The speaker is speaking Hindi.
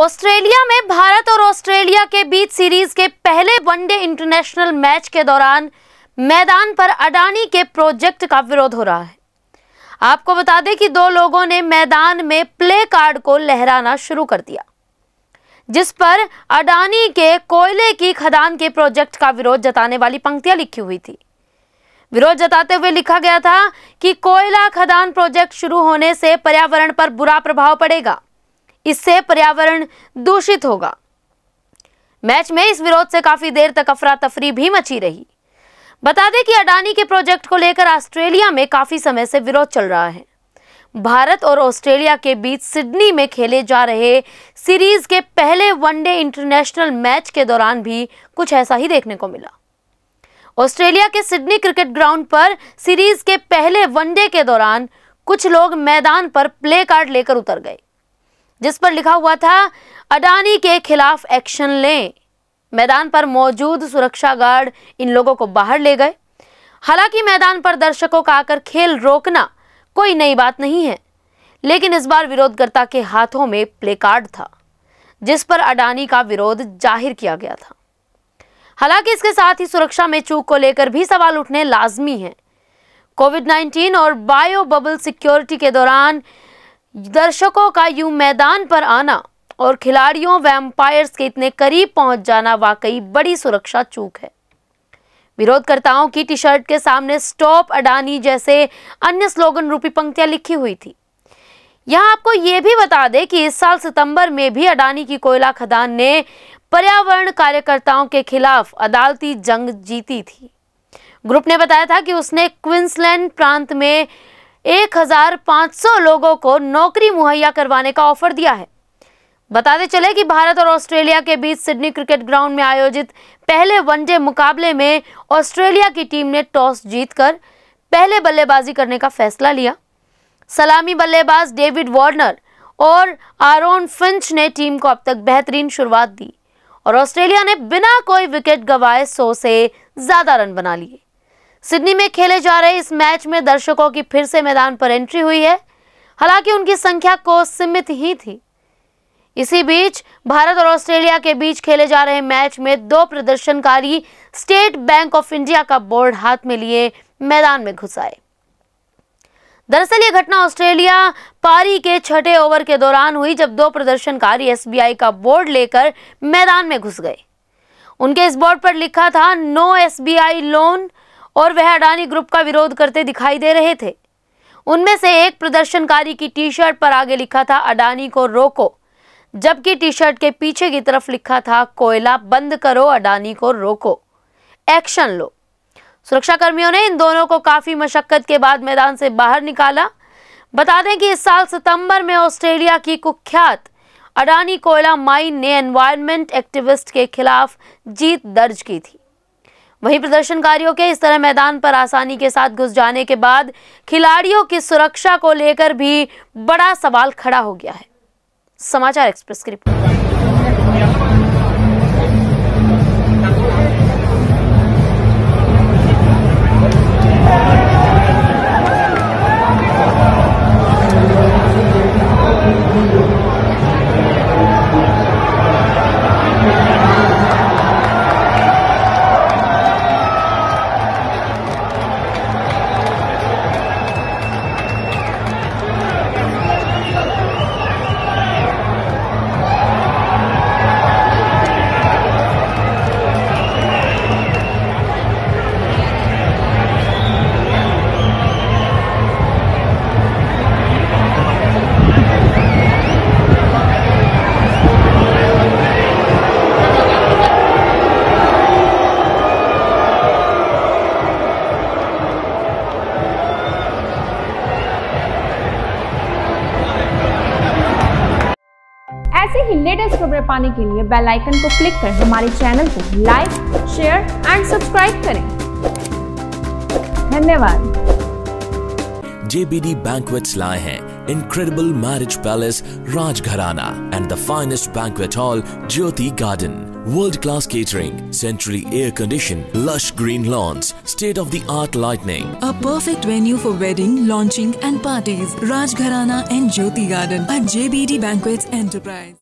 ऑस्ट्रेलिया में भारत और ऑस्ट्रेलिया के बीच सीरीज के पहले वनडे इंटरनेशनल मैच के दौरान मैदान पर अडानी के प्रोजेक्ट का विरोध हो रहा है आपको बता दें कि दो लोगों ने मैदान में प्ले कार्ड को लहराना शुरू कर दिया जिस पर अडानी के कोयले की खदान के प्रोजेक्ट का विरोध जताने वाली पंक्तियां लिखी हुई थी विरोध जताते हुए लिखा गया था कि कोयला खदान प्रोजेक्ट शुरू होने से पर्यावरण पर बुरा प्रभाव पड़ेगा इससे पर्यावरण दूषित होगा मैच में इस विरोध से काफी देर तक अफरा तफरी भी मची रही बता दें कि अडानी के प्रोजेक्ट को लेकर ऑस्ट्रेलिया में काफी समय से विरोध चल रहा है भारत और ऑस्ट्रेलिया के बीच सिडनी में खेले जा रहे सीरीज के पहले वनडे इंटरनेशनल मैच के दौरान भी कुछ ऐसा ही देखने को मिला ऑस्ट्रेलिया के सिडनी क्रिकेट ग्राउंड पर सीरीज के पहले वनडे के दौरान कुछ लोग मैदान पर प्ले कार्ड लेकर उतर गए जिस पर लिखा हुआ था अडानी के खिलाफ एक्शन लें मैदान पर मौजूद सुरक्षा गार्ड इन लोगों को बाहर ले गए हालांकि मैदान पर दर्शकों का आकर खेल रोकना कोई नई बात नहीं है लेकिन इस बार विरोधकर्ता के हाथों में प्ले कार्ड था जिस पर अडानी का विरोध जाहिर किया गया था हालांकि इसके साथ ही सुरक्षा में चूक को लेकर भी सवाल उठने लाजमी है कोविड 19 और बायो बबल सिक्योरिटी के दौरान दर्शकों का यूं मैदान पर आना और खिलाड़ियों व एम्पायर्स के इतने करीब पहुंच जाना वाकई बड़ी सुरक्षा चूक है विरोधकर्ताओं की टी शर्ट के सामने स्टॉप अडानी जैसे अन्य स्लोगन रूपी पंक्तियां लिखी हुई थी यहां आपको यह भी बता दें कि इस साल सितंबर में भी अडानी की कोयला खदान ने पर्यावरण कार्यकर्ताओं के खिलाफ अदालती जंग जीती थी ग्रुप ने बताया था कि उसने क्विंसलैंड प्रांत में 1,500 लोगों को नौकरी मुहैया करवाने का ऑफर दिया है बताते चले कि भारत और ऑस्ट्रेलिया के बीच सिडनी क्रिकेट ग्राउंड में आयोजित पहले वनडे मुकाबले में ऑस्ट्रेलिया की टीम ने टॉस जीतकर पहले बल्लेबाजी करने का फैसला लिया सलामी बल्लेबाज डेविड वार्नर और आरोन फिंच ने टीम को अब तक बेहतरीन शुरुआत दी और ऑस्ट्रेलिया ने बिना कोई विकेट गवाए सौ से ज़्यादा रन बना लिए सिडनी में खेले जा रहे इस मैच में दर्शकों की फिर से मैदान पर एंट्री हुई है हालांकि उनकी संख्या को सीमित ही थी इसी बीच भारत और ऑस्ट्रेलिया के बीच खेले जा रहे मैच में दो प्रदर्शनकारी स्टेट बैंक ऑफ इंडिया का बोर्ड हाथ में लिए मैदान में घुस आए दरअसल ये घटना ऑस्ट्रेलिया पारी के छठे ओवर के दौरान हुई जब दो प्रदर्शनकारी एसबीआई का बोर्ड लेकर मैदान में घुस गए उनके इस बोर्ड पर लिखा था नो एसबीआई लोन और वह अडानी ग्रुप का विरोध करते दिखाई दे रहे थे उनमें से एक प्रदर्शनकारी की टी शर्ट पर आगे लिखा था अडानी को रोको जबकि टी शर्ट के पीछे की तरफ लिखा था कोयला बंद करो अडानी को रोको एक्शन लो सुरक्षाकर्मियों ने इन दोनों को काफी मशक्कत के बाद मैदान से बाहर निकाला बता दें कि इस साल सितंबर में ऑस्ट्रेलिया की कुख्यात अडानी कोयला माइन ने एनवायरमेंट एक्टिविस्ट के खिलाफ जीत दर्ज की थी वहीं प्रदर्शनकारियों के इस तरह मैदान पर आसानी के साथ घुस जाने के बाद खिलाड़ियों की सुरक्षा को लेकर भी बड़ा सवाल खड़ा हो गया है समाचार एक्सप्रेस की रिपोर्ट ऐसे ही लेटेस्ट खबरें पाने के लिए बेल आइकन को क्लिक कर हमारे चैनल को लाइक शेयर एंड सब्सक्राइब करें धन्यवाद JBD Banquets lie hain incredible marriage palace Rajgharana and the finest banquet hall Jyoti Garden. World-class catering, centrally air-conditioned, lush green lawns, state-of-the-art lighting. A perfect venue for wedding, launching and parties. Rajgharana and Jyoti Garden at JBD Banquets Enterprise.